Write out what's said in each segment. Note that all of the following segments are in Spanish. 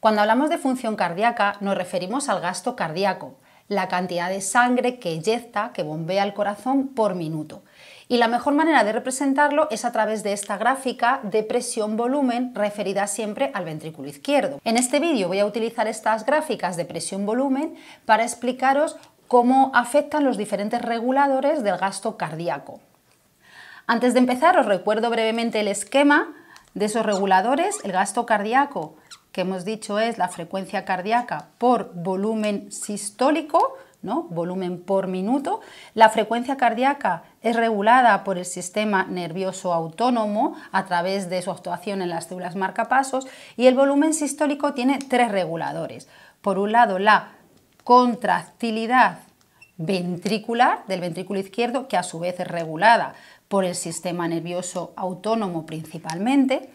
Cuando hablamos de función cardíaca nos referimos al gasto cardíaco, la cantidad de sangre que eyecta, que bombea el corazón por minuto. Y la mejor manera de representarlo es a través de esta gráfica de presión-volumen referida siempre al ventrículo izquierdo. En este vídeo voy a utilizar estas gráficas de presión-volumen para explicaros cómo afectan los diferentes reguladores del gasto cardíaco. Antes de empezar os recuerdo brevemente el esquema de esos reguladores, el gasto cardíaco que hemos dicho es la frecuencia cardíaca por volumen sistólico, ¿no? volumen por minuto. La frecuencia cardíaca es regulada por el sistema nervioso autónomo a través de su actuación en las células marcapasos y el volumen sistólico tiene tres reguladores. Por un lado, la contractilidad ventricular del ventrículo izquierdo, que a su vez es regulada por el sistema nervioso autónomo principalmente.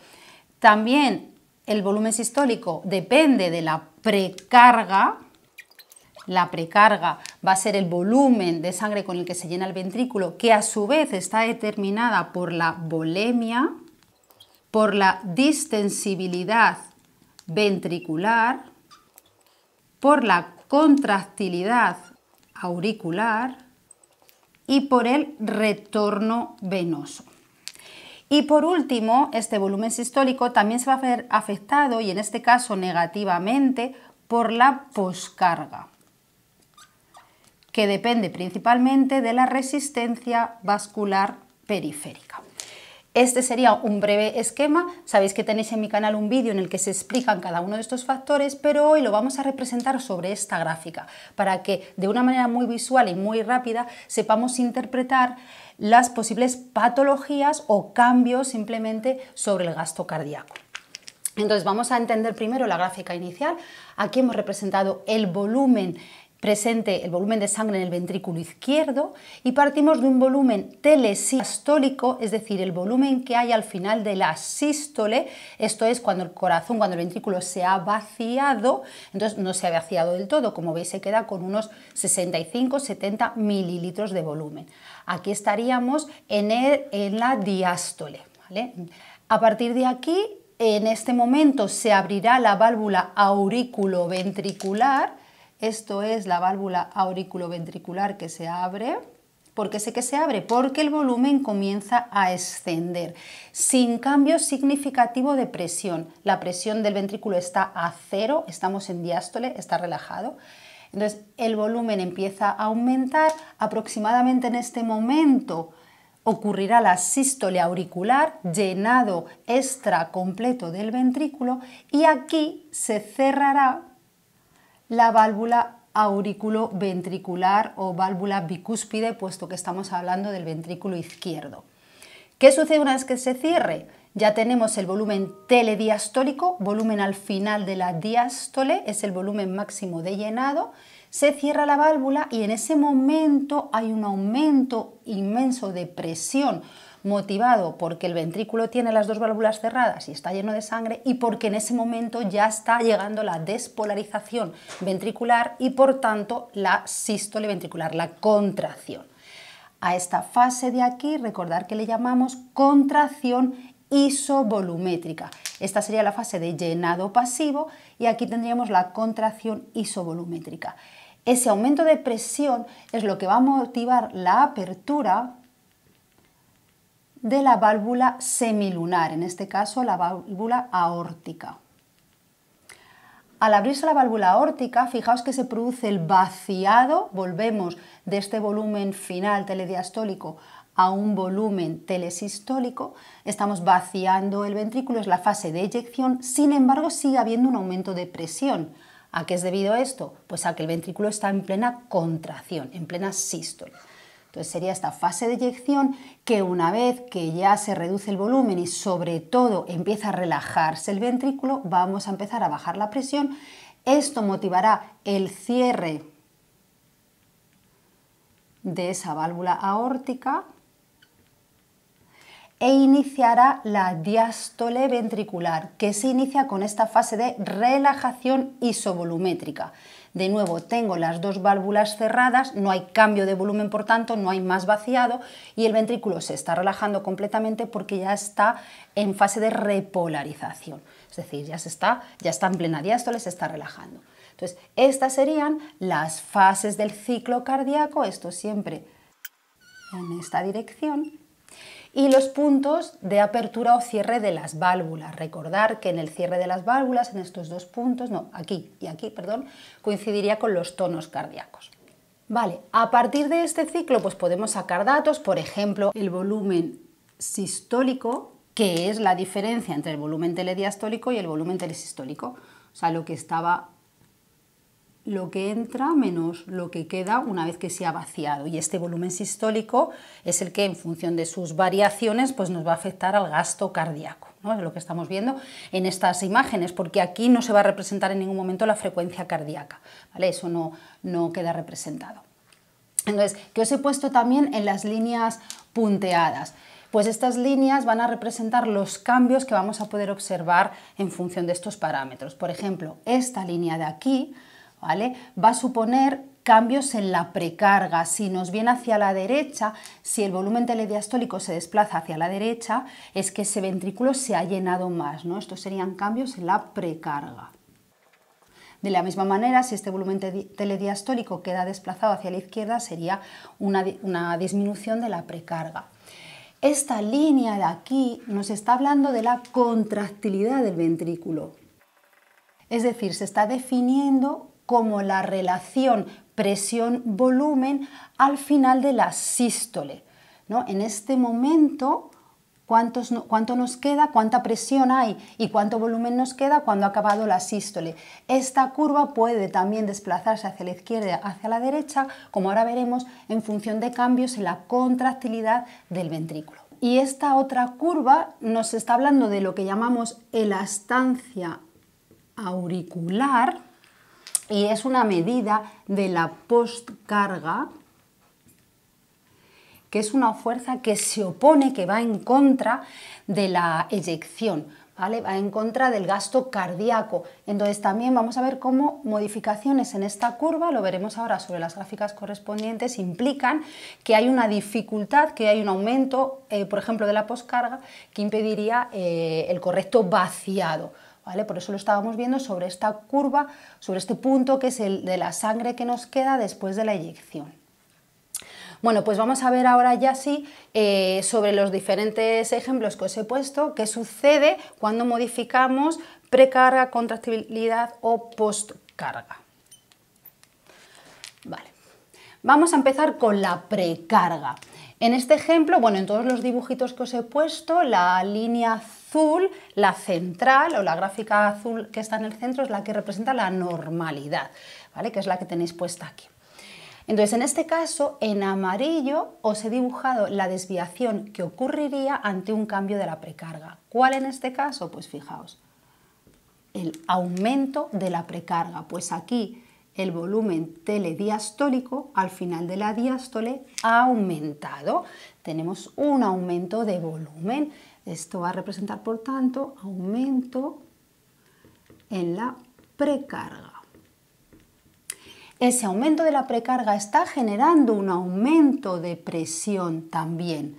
También el volumen sistólico depende de la precarga. La precarga va a ser el volumen de sangre con el que se llena el ventrículo, que a su vez está determinada por la bolemia, por la distensibilidad ventricular, por la contractilidad auricular y por el retorno venoso. Y por último, este volumen sistólico también se va a ver afectado y en este caso negativamente por la poscarga, que depende principalmente de la resistencia vascular periférica. Este sería un breve esquema, sabéis que tenéis en mi canal un vídeo en el que se explican cada uno de estos factores, pero hoy lo vamos a representar sobre esta gráfica, para que de una manera muy visual y muy rápida sepamos interpretar las posibles patologías o cambios simplemente sobre el gasto cardíaco. Entonces vamos a entender primero la gráfica inicial. Aquí hemos representado el volumen presente el volumen de sangre en el ventrículo izquierdo y partimos de un volumen telesiastólico, es decir, el volumen que hay al final de la sístole, esto es cuando el corazón, cuando el ventrículo se ha vaciado, entonces no se ha vaciado del todo, como veis se queda con unos 65-70 mililitros de volumen. Aquí estaríamos en, en la diástole. A partir de aquí en este momento se abrirá la válvula auriculoventricular esto es la válvula auriculoventricular que se abre. ¿Por qué sé que se abre? Porque el volumen comienza a extender sin cambio significativo de presión. La presión del ventrículo está a cero, estamos en diástole, está relajado. Entonces el volumen empieza a aumentar, aproximadamente en este momento ocurrirá la sístole auricular, llenado extra completo del ventrículo, y aquí se cerrará la válvula auriculoventricular o válvula bicúspide, puesto que estamos hablando del ventrículo izquierdo. ¿Qué sucede una vez que se cierre? Ya tenemos el volumen telediastólico, volumen al final de la diástole, es el volumen máximo de llenado. Se cierra la válvula y en ese momento hay un aumento inmenso de presión motivado porque el ventrículo tiene las dos válvulas cerradas y está lleno de sangre y porque en ese momento ya está llegando la despolarización ventricular y por tanto la sístole ventricular, la contracción. A esta fase de aquí, recordar que le llamamos contracción isovolumétrica. Esta sería la fase de llenado pasivo y aquí tendríamos la contracción isovolumétrica. Ese aumento de presión es lo que va a motivar la apertura de la válvula semilunar, en este caso la válvula aórtica. Al abrirse la válvula aórtica, fijaos que se produce el vaciado, volvemos de este volumen final telediastólico a un volumen telesistólico, estamos vaciando el ventrículo, es la fase de eyección, sin embargo sigue habiendo un aumento de presión. ¿A qué es debido esto? Pues a que el ventrículo está en plena contracción, en plena sístole. Entonces sería esta fase de eyección que una vez que ya se reduce el volumen y sobre todo empieza a relajarse el ventrículo, vamos a empezar a bajar la presión. Esto motivará el cierre de esa válvula aórtica e iniciará la diástole ventricular, que se inicia con esta fase de relajación isovolumétrica. De nuevo, tengo las dos válvulas cerradas, no hay cambio de volumen, por tanto, no hay más vaciado y el ventrículo se está relajando completamente porque ya está en fase de repolarización. Es decir, ya, está, ya está en plena diástole, se está relajando. Entonces, estas serían las fases del ciclo cardíaco, esto siempre en esta dirección y los puntos de apertura o cierre de las válvulas. Recordar que en el cierre de las válvulas, en estos dos puntos, no, aquí y aquí, perdón, coincidiría con los tonos cardíacos. Vale, a partir de este ciclo pues podemos sacar datos, por ejemplo, el volumen sistólico, que es la diferencia entre el volumen telediastólico y el volumen telesistólico, o sea, lo que estaba lo que entra menos lo que queda una vez que se ha vaciado. Y este volumen sistólico es el que en función de sus variaciones pues nos va a afectar al gasto cardíaco. Es lo que estamos viendo en estas imágenes, porque aquí no se va a representar en ningún momento la frecuencia cardíaca. Eso no, queda representado. Entonces, ¿qué os he puesto también en las líneas punteadas pues estas líneas van a representar los cambios que vamos a poder observar en función de estos parámetros. Por ejemplo, esta línea de aquí Va a suponer cambios en la precarga. Si nos viene hacia la derecha, si el volumen telediastólico se desplaza hacia la derecha, es que ese ventrículo se ha llenado más. ¿no? Estos serían cambios en la precarga. De la misma manera, si este volumen telediastólico queda desplazado hacia la izquierda, sería una, una disminución de la precarga. Esta línea de aquí nos está hablando de la contractilidad del ventrículo. Es decir, se está definiendo como la relación presión-volumen al final de la sístole. En este momento, ¿cuánto nos queda? ¿Cuánta presión hay? ¿Y cuánto volumen nos queda cuando ha acabado la sístole? Esta curva puede también desplazarse hacia la izquierda, hacia la derecha, como ahora veremos, en función de cambios en la contractilidad del ventrículo. Y esta otra curva nos está hablando de lo que llamamos elastancia auricular, y es una medida de la postcarga que es una fuerza que se opone, que va en contra de la eyección, va en contra del gasto cardíaco. Entonces también vamos a ver cómo modificaciones en esta curva, lo veremos ahora sobre las gráficas correspondientes, implican que hay una dificultad, que hay un aumento, eh, por ejemplo, de la poscarga, que impediría eh, el correcto vaciado. Por eso lo estábamos viendo sobre esta curva, sobre este punto que es el de la sangre que nos queda después de la eyección. Bueno, pues vamos a ver ahora ya sí eh, sobre los diferentes ejemplos que os he puesto, qué sucede cuando modificamos precarga, contractibilidad o postcarga. Vale, vamos a empezar con la precarga. En este ejemplo, bueno, en todos los dibujitos que os he puesto, la línea azul, la central o la gráfica azul que está en el centro es la que representa la normalidad, ¿vale? Que es la que tenéis puesta aquí. Entonces, en este caso, en amarillo os he dibujado la desviación que ocurriría ante un cambio de la precarga. ¿Cuál en este caso? Pues fijaos, el aumento de la precarga. Pues aquí el volumen telediastólico al final de la diástole ha aumentado. Tenemos un aumento de volumen. Esto va a representar, por tanto, aumento en la precarga. Ese aumento de la precarga está generando un aumento de presión también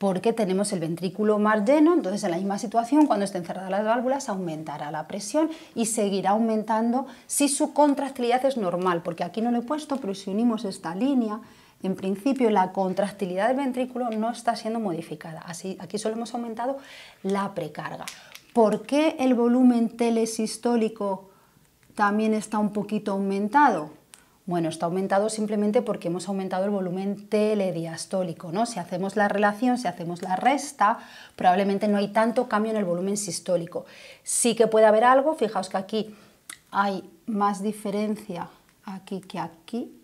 porque tenemos el ventrículo más lleno, entonces en la misma situación, cuando estén cerradas las válvulas, aumentará la presión y seguirá aumentando si su contractilidad es normal, porque aquí no lo he puesto, pero si unimos esta línea, en principio la contractilidad del ventrículo no está siendo modificada, así aquí solo hemos aumentado la precarga. ¿Por qué el volumen telesistólico también está un poquito aumentado? Bueno, está aumentado simplemente porque hemos aumentado el volumen telediastólico, ¿no? Si hacemos la relación, si hacemos la resta, probablemente no hay tanto cambio en el volumen sistólico. Sí que puede haber algo, fijaos que aquí hay más diferencia aquí que aquí,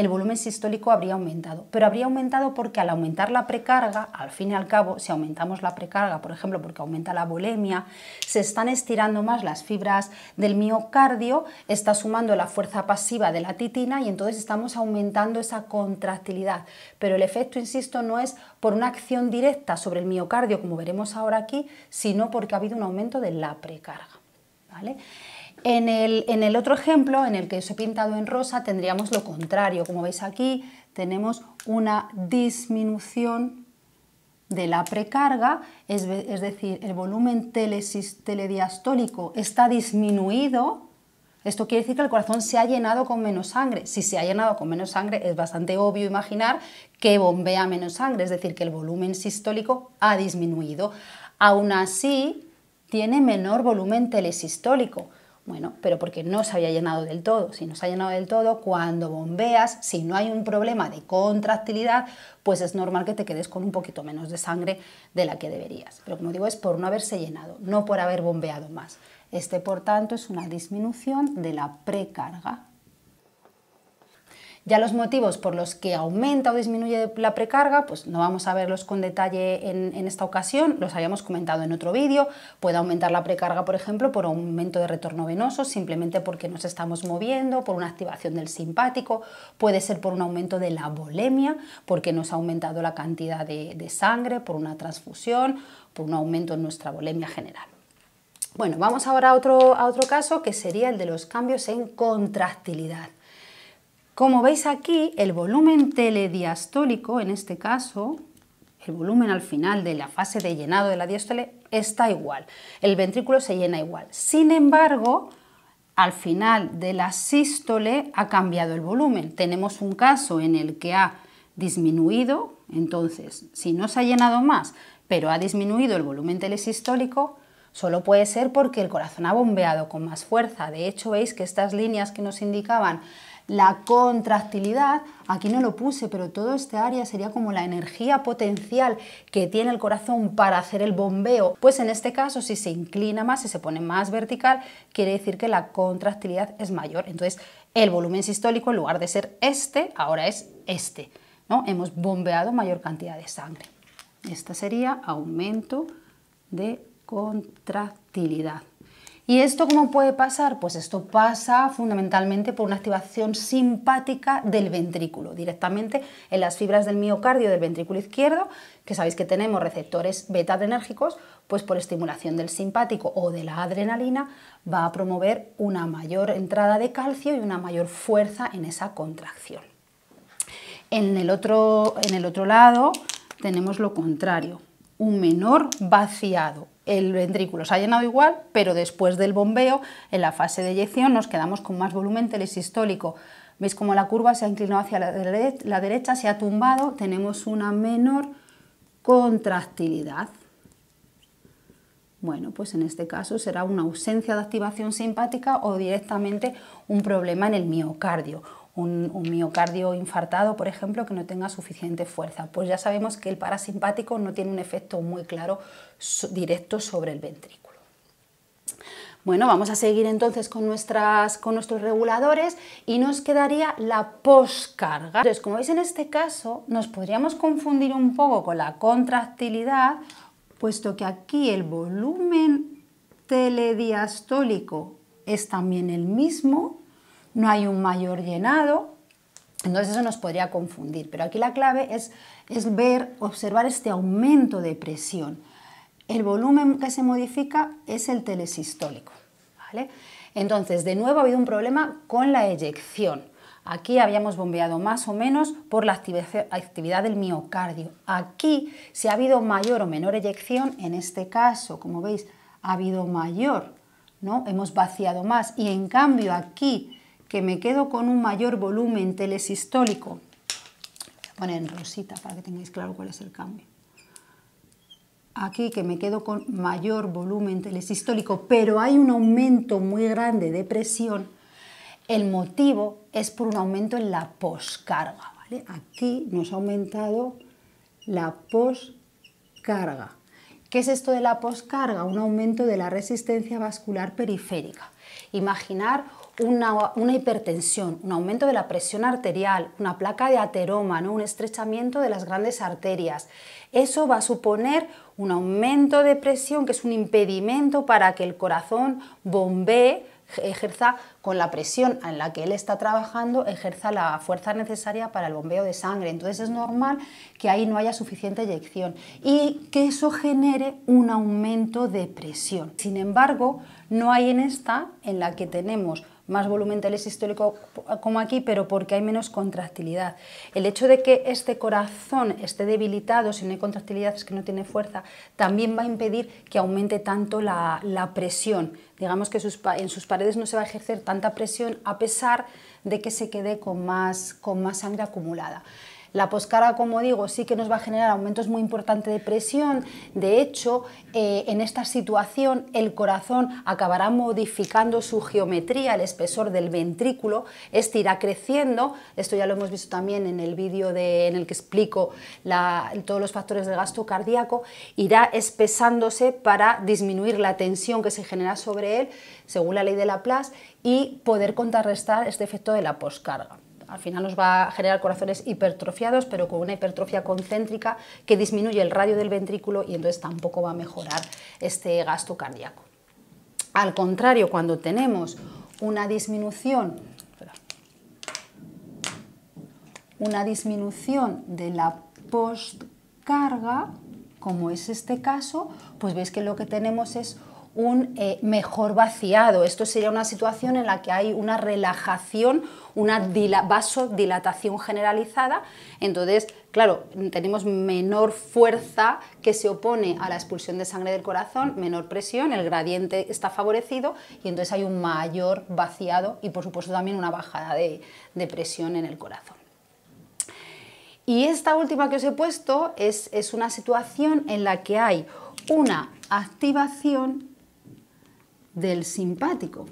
el volumen sistólico habría aumentado. Pero habría aumentado porque al aumentar la precarga, al fin y al cabo, si aumentamos la precarga, por ejemplo, porque aumenta la bulimia, se están estirando más las fibras del miocardio, está sumando la fuerza pasiva de la titina y entonces estamos aumentando esa contractilidad. Pero el efecto, insisto, no es por una acción directa sobre el miocardio, como veremos ahora aquí, sino porque ha habido un aumento de la precarga. ¿vale? En el, otro ejemplo, en el que os he pintado en rosa, tendríamos lo contrario. Como veis aquí, tenemos una disminución de la precarga, es, decir, el volumen telediastólico está disminuido, esto quiere decir que el corazón se ha llenado con menos sangre. Si se ha llenado con menos sangre, es bastante obvio imaginar que bombea menos sangre, es decir, que el volumen sistólico ha disminuido. Aún así, tiene menor volumen telesistólico. Bueno, pero porque no se había llenado del todo. Si no se ha llenado del todo, cuando bombeas, si no hay un problema de contractilidad, pues es normal que te quedes con un poquito menos de sangre de la que deberías. Pero como digo, es por no haberse llenado, no por haber bombeado más. Este, por tanto, es una disminución de la precarga ya los motivos por los que aumenta o disminuye la precarga, pues no vamos a verlos con detalle en, esta ocasión, los habíamos comentado en otro vídeo, puede aumentar la precarga, por ejemplo, por aumento de retorno venoso, simplemente porque nos estamos moviendo, por una activación del simpático, puede ser por un aumento de la bolemia, porque nos ha aumentado la cantidad de, sangre, por una transfusión, por un aumento en nuestra bolemia general. Bueno, vamos ahora a a otro caso que sería el de los cambios en contractilidad. Como veis aquí, el volumen telediastólico, en este caso, el volumen al final de la fase de llenado de la diástole está igual, el ventrículo se llena igual. Sin embargo, al final de la sístole ha cambiado el volumen. Tenemos un caso en el que ha disminuido, entonces, si no se ha llenado más, pero ha disminuido el volumen telesistólico, solo puede ser porque el corazón ha bombeado con más fuerza. De hecho, veis que estas líneas que nos indicaban la contractilidad, aquí no lo puse, pero todo este área sería como la energía potencial que tiene el corazón para hacer el bombeo. Pues en este caso, si se inclina más, si se pone más vertical, quiere decir que la contractilidad es mayor. Entonces, el volumen sistólico, en lugar de ser este, ahora es este. ¿no? Hemos bombeado mayor cantidad de sangre. Esta sería aumento de contractilidad. ¿Y esto cómo puede pasar? Pues esto pasa fundamentalmente por una activación simpática del ventrículo, directamente en las fibras del miocardio del ventrículo izquierdo, que sabéis que tenemos receptores beta adrenérgicos, pues por estimulación del simpático o de la adrenalina va a promover una mayor entrada de calcio y una mayor fuerza en esa contracción. En el otro, en el otro lado tenemos lo contrario, un menor vaciado el ventrículo se ha llenado igual, pero después del bombeo, en la fase de eyección, nos quedamos con más volumen telesistólico. ¿Veis cómo la curva se ha inclinado hacia la, la derecha, se ha tumbado? Tenemos una menor contractilidad. Bueno, pues en este caso será una ausencia de activación simpática o directamente un problema en el miocardio un, miocardio infartado, por ejemplo, que no tenga suficiente fuerza. Pues ya sabemos que el parasimpático no tiene un efecto muy claro directo sobre el ventrículo. Bueno, vamos a seguir entonces con, nuestras, con nuestros reguladores y nos quedaría la poscarga. Entonces, como veis en este caso, nos podríamos confundir un poco con la contractilidad, puesto que aquí el volumen telediastólico es también el mismo, no hay un mayor llenado, entonces eso nos podría confundir, pero aquí la clave es, ver, observar este aumento de presión. El volumen que se modifica es el telesistólico. Entonces, de nuevo ha habido un problema con la eyección. Aquí habíamos bombeado más o menos por la actividad del miocardio. Aquí, si ha habido mayor o menor eyección, en este caso, como veis, ha habido mayor, ¿no? Hemos vaciado más. Y en cambio, aquí que me quedo con un mayor volumen telesistólico. Voy a poner en rosita para que tengáis claro cuál es el cambio. Aquí que me quedo con mayor volumen telesistólico, pero hay un aumento muy grande de presión. El motivo es por un aumento en la poscarga. ¿vale? Aquí nos ha aumentado la poscarga. ¿Qué es esto de la poscarga? Un aumento de la resistencia vascular periférica. Imaginar una, hipertensión, un aumento de la presión arterial, una placa de ateroma, ¿no? un estrechamiento de las grandes arterias. Eso va a suponer un aumento de presión que es un impedimento para que el corazón bombee ejerza con la presión en la que él está trabajando, ejerza la fuerza necesaria para el bombeo de sangre. Entonces es normal que ahí no haya suficiente eyección y que eso genere un aumento de presión. Sin embargo, no hay en esta en la que tenemos más volumen es histórico como aquí, pero porque hay menos contractilidad. El hecho de que este corazón esté debilitado, si no hay contractilidad es que no tiene fuerza, también va a impedir que aumente tanto la, presión. Digamos que en sus paredes no se va a ejercer tanta presión a pesar de que se quede más, con más sangre acumulada. La poscarga, como digo, sí que nos va a generar aumentos muy importantes de presión. De hecho, eh, en esta situación el corazón acabará modificando su geometría, el espesor del ventrículo, este irá creciendo. Esto ya lo hemos visto también en el vídeo en el que explico todos los factores del gasto cardíaco, irá espesándose para disminuir la tensión que se genera sobre él, según la ley de Laplace, y poder contrarrestar este efecto de la poscarga al final nos va a generar corazones hipertrofiados, pero con una hipertrofia concéntrica que disminuye el radio del ventrículo y entonces tampoco va a mejorar este gasto cardíaco. Al contrario, cuando tenemos una disminución, una disminución de la postcarga, como es este caso, pues veis que lo que tenemos es un eh, mejor vaciado. Esto sería una situación en la que hay una relajación, una vasodilatación generalizada. Entonces, claro, tenemos menor fuerza que se opone a la expulsión de sangre del corazón, menor presión, el gradiente está favorecido y entonces hay un mayor vaciado y por supuesto también una bajada de, presión en el corazón. Y esta última que os he puesto es, es una situación en la que hay una activación del simpático.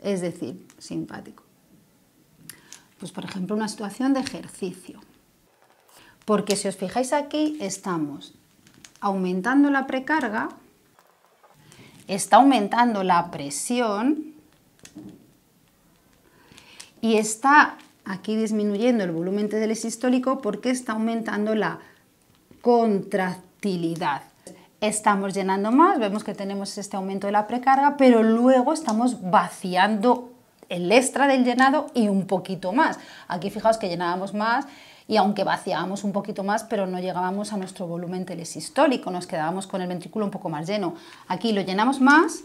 Es decir, simpático. Pues por ejemplo, una situación de ejercicio. Porque si os fijáis aquí, estamos aumentando la precarga, está aumentando la presión y está aquí disminuyendo el volumen telesistólico porque está aumentando la contractilidad estamos llenando más, vemos que tenemos este aumento de la precarga, pero luego estamos vaciando el extra del llenado y un poquito más. Aquí fijaos que llenábamos más y aunque vaciábamos un poquito más, pero no llegábamos a nuestro volumen telesistólico, nos quedábamos con el ventrículo un poco más lleno. Aquí lo llenamos más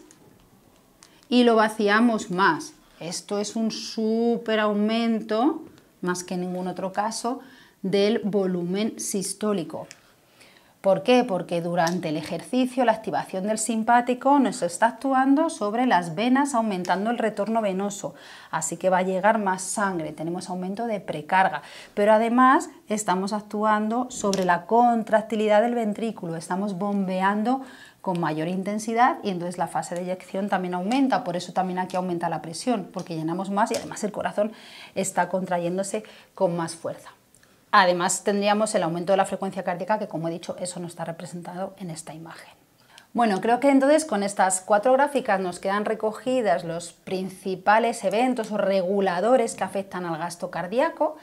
y lo vaciamos más. Esto es un súper aumento, más que en ningún otro caso, del volumen sistólico. ¿Por qué? Porque durante el ejercicio la activación del simpático nos está actuando sobre las venas aumentando el retorno venoso, así que va a llegar más sangre, tenemos aumento de precarga, pero además estamos actuando sobre la contractilidad del ventrículo, estamos bombeando con mayor intensidad y entonces la fase de eyección también aumenta, por eso también aquí aumenta la presión, porque llenamos más y además el corazón está contrayéndose con más fuerza. Además tendríamos el aumento de la frecuencia cardíaca, que como he dicho, eso no está representado en esta imagen. Bueno, creo que entonces con estas cuatro gráficas nos quedan recogidas los principales eventos o reguladores que afectan al gasto cardíaco.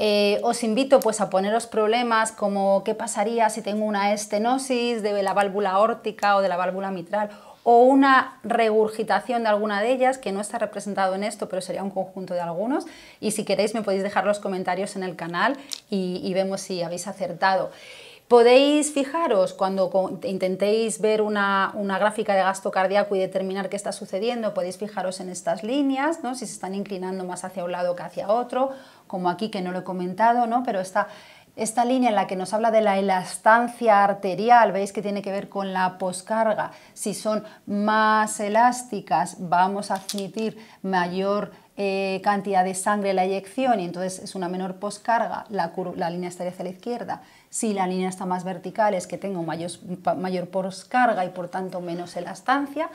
Eh, os invito pues a poneros problemas como qué pasaría si tengo una estenosis de la válvula órtica o de la válvula mitral o una regurgitación de alguna de ellas, que no está representado en esto, pero sería un conjunto de algunos. Y si queréis me podéis dejar los comentarios en el canal y, vemos si habéis acertado. Podéis fijaros cuando intentéis ver una, gráfica de gasto cardíaco y determinar qué está sucediendo, podéis fijaros en estas líneas, ¿no? si se están inclinando más hacia un lado que hacia otro, como aquí que no lo he comentado, ¿no? pero está esta línea en la que nos habla de la elastancia arterial, veis que tiene que ver con la poscarga, si son más elásticas vamos a admitir mayor eh, cantidad de sangre en la eyección y entonces es una menor poscarga, la, la línea estaría hacia la izquierda. Si la línea está más vertical es que tengo mayor, mayor y por tanto menos elastancia.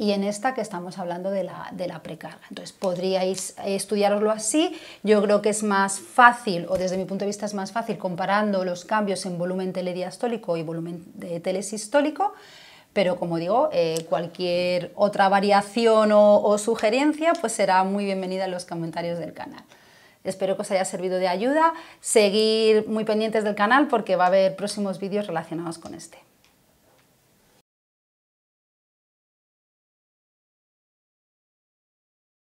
Y en esta que estamos hablando de la, precarga. Entonces podríais eh, estudiarlo así. Yo creo que es más fácil, o desde mi punto de vista es más fácil, comparando los cambios en volumen telediastólico y volumen de telesistólico pero como digo, eh, cualquier otra variación o, o sugerencia pues será muy bienvenida en los comentarios del canal. Espero que os haya servido de ayuda. Seguir muy pendientes del canal porque va a haber próximos vídeos relacionados con este.